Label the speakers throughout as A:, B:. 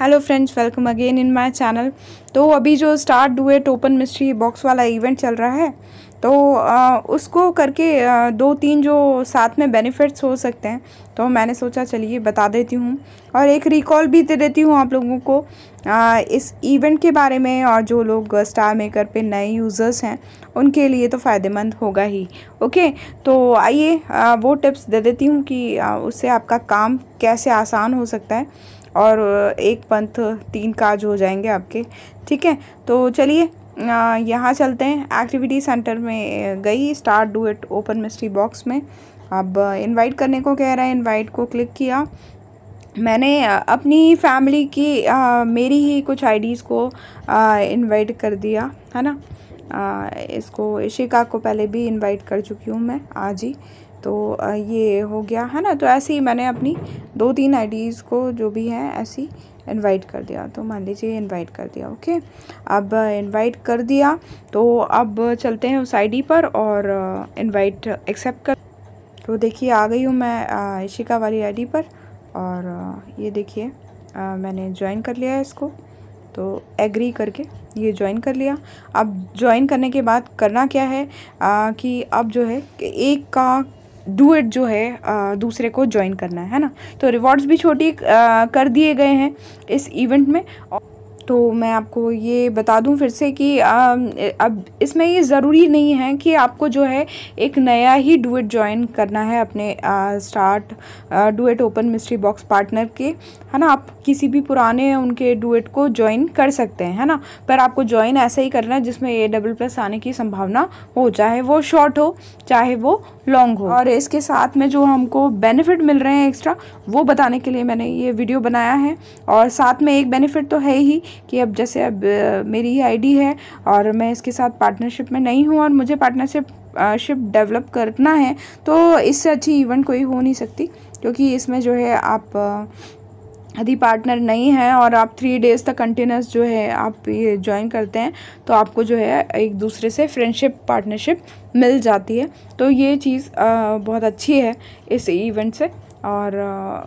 A: hello friends welcome again in my channel तो अभी जो start duet open mystery box वाला event चल रहा है तो आ, उसको करके आ, दो तीन जो साथ में बेनिफिट्स हो सकते हैं तो मैंने सोचा चलिए बता देती हूँ और एक रिकॉल भी दे देती हूँ आप लोगों को आ, इस इवेंट के बारे में और जो लोग स्टार मेकर पे नए यूज़र्स हैं उनके लिए तो फ़ायदेमंद होगा ही ओके तो आइए वो टिप्स दे देती हूँ कि उससे आपका काम कैसे आसान हो सकता है और एक पंथ तीन काज हो जाएंगे आपके ठीक है तो चलिए यहाँ चलते हैं एक्टिविटी सेंटर में गई start duet open mystery box में अब इनवाइट करने को कह रहा है इनवाइट को क्लिक किया मैंने अपनी फैमिली की आ, मेरी ही कुछ आईडीज़ को इनवाइट कर दिया है ना आ, इसको इशिका को पहले भी इनवाइट कर चुकी हूँ मैं आज ही तो ये हो गया है ना तो ऐसे ही मैंने अपनी दो तीन आईडीज़ को जो भी हैं ऐसी इनवाइट कर दिया तो मान लीजिए इनवाइट कर दिया ओके अब इनवाइट कर दिया तो अब चलते हैं उस आईडी पर और इनवाइट एक्सेप्ट कर तो देखिए आ गई हूँ मैं इशिका वाली आईडी पर और ये देखिए मैंने ज्वाइन कर लिया है इसको तो एग्री करके ये ज्वाइन कर लिया अब ज्वाइन करने के बाद करना क्या है आ, कि अब जो है एक का डू इट जो है आ, दूसरे को ज्वाइन करना है ना तो रिवॉर्ड्स भी छोटी आ, कर दिए गए हैं इस इवेंट में तो मैं आपको ये बता दूं फिर से कि आ, अब इसमें ये ज़रूरी नहीं है कि आपको जो है एक नया ही डुएट ज्वाइन करना है अपने आ, start duet open mystery box partner के है ना आप किसी भी पुराने उनके डुएट को ज्वाइन कर सकते हैं है ना पर आपको ज्वाइन ऐसा ही करना है जिसमें ए डबल प्लस आने की संभावना हो चाहे वो शॉर्ट हो चाहे वो लॉन्ग हो और इसके साथ में जो हमको बेनिफिट मिल रहे हैं एक्स्ट्रा वो बताने के लिए मैंने ये वीडियो बनाया है और साथ में एक बेनिफिट तो है ही कि अब जैसे अब मेरी ही आईडी है और मैं इसके साथ पार्टनरशिप में नहीं हूँ और मुझे पार्टनरशिप शिप डेवलप करना है तो इससे अच्छी इवेंट कोई हो नहीं सकती क्योंकि इसमें जो है आप यदि पार्टनर नहीं है और आप थ्री डेज़ तक कंटिन्यूस जो है आप ये ज्वाइन करते हैं तो आपको जो है एक दूसरे से फ्रेंडशिप पार्टनरशिप मिल जाती है तो ये चीज़ बहुत अच्छी है इस इवेंट से और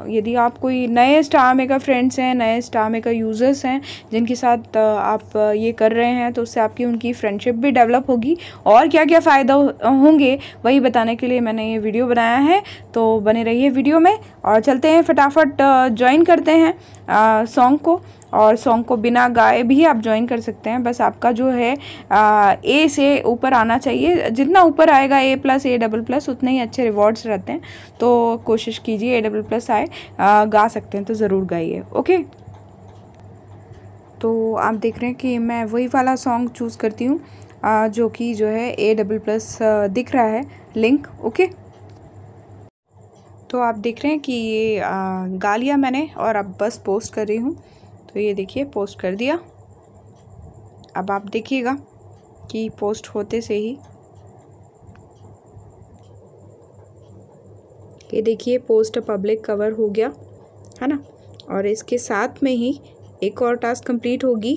A: यदि आप कोई नए स्टार मेकर फ्रेंड्स हैं नए स्टार मेकर यूज़र्स हैं जिनके साथ आप ये कर रहे हैं तो उससे आपकी उनकी फ्रेंडशिप भी डेवलप होगी और क्या क्या फ़ायदा होंगे वही बताने के लिए मैंने ये वीडियो बनाया है तो बने रहिए वीडियो में और चलते हैं फटाफट ज्वाइन करते हैं सॉन्ग को और सॉन्ग को बिना गाए भी आप ज्वाइन कर सकते हैं बस आपका जो है ए से ऊपर आना चाहिए जितना ऊपर आएगा A plus A double plus उतने ही अच्छे रिवॉर्ड्स रहते हैं तो कोशिश कीजिए ए डबल प्लस आए आ, गा सकते हैं तो ज़रूर गाइए ओके तो आप देख रहे हैं कि मैं वही वाला सॉन्ग चूज़ करती हूँ जो कि जो है ए डबल प्लस दिख रहा है लिंक ओके तो आप देख रहे हैं कि ये गा लिया मैंने और अब बस पोस्ट कर रही हूँ तो ये देखिए पोस्ट कर दिया अब आप देखिएगा कि पोस्ट होते से ही ये देखिए पोस्ट पब्लिक कवर हो गया है ना और इसके साथ में ही एक और टास्क कंप्लीट होगी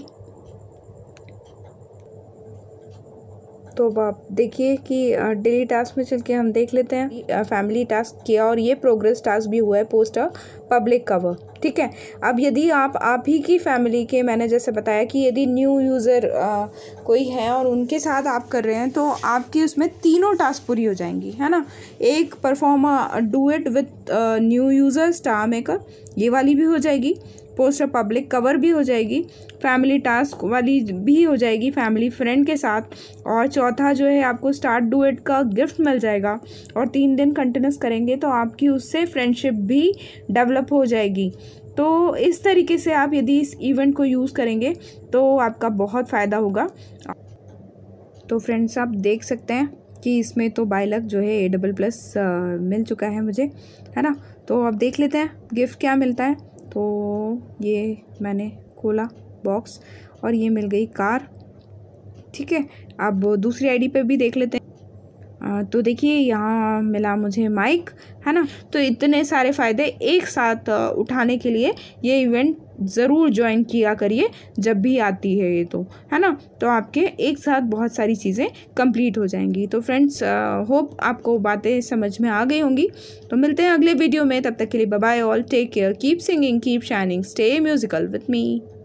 A: तो अब आप देखिए कि डेली टास्क में चल के हम देख लेते हैं फैमिली टास्क किया और ये प्रोग्रेस टास्क भी हुआ है पोस्ट पब्लिक कवर ठीक है अब यदि आप आप ही की फैमिली के मैंने जैसे बताया कि यदि न्यू यूज़र कोई है और उनके साथ आप कर रहे हैं तो आपकी उसमें तीनों टास्क पूरी हो जाएंगी है ना एक perform duet with new user StarMaker ये वाली भी हो जाएगी पोस्ट ऑफ पब्लिक कवर भी हो जाएगी फैमिली टास्क वाली भी हो जाएगी फैमिली फ्रेंड के साथ और चौथा जो है आपको स्टार्ट डू इट का गिफ्ट मिल जाएगा और तीन दिन कंटिन्यूस करेंगे तो आपकी उससे फ्रेंडशिप भी डेवलप हो जाएगी तो इस तरीके से आप यदि इस इवेंट को यूज़ करेंगे तो आपका बहुत फ़ायदा होगा तो फ्रेंड्स आप देख सकते हैं कि इसमें तो बाय लक जो है ए डबल प्लस मिल चुका है मुझे है ना तो अब देख लेते हैं गिफ्ट क्या मिलता है तो ये मैंने खोला बॉक्स और ये मिल गई कार ठीक है अब दूसरी आईडी पे भी देख लेते हैं तो देखिए यहाँ मिला मुझे माइक है ना तो इतने सारे फ़ायदे एक साथ उठाने के लिए ये इवेंट ज़रूर ज्वाइन किया करिए जब भी आती है ये तो है ना तो आपके एक साथ बहुत सारी चीज़ें कंप्लीट हो जाएंगी तो फ्रेंड्स होप आपको बातें समझ में आ गई होंगी तो मिलते हैं अगले वीडियो में तब तक के लिए bye all take care keep singing keep shining stay musical with me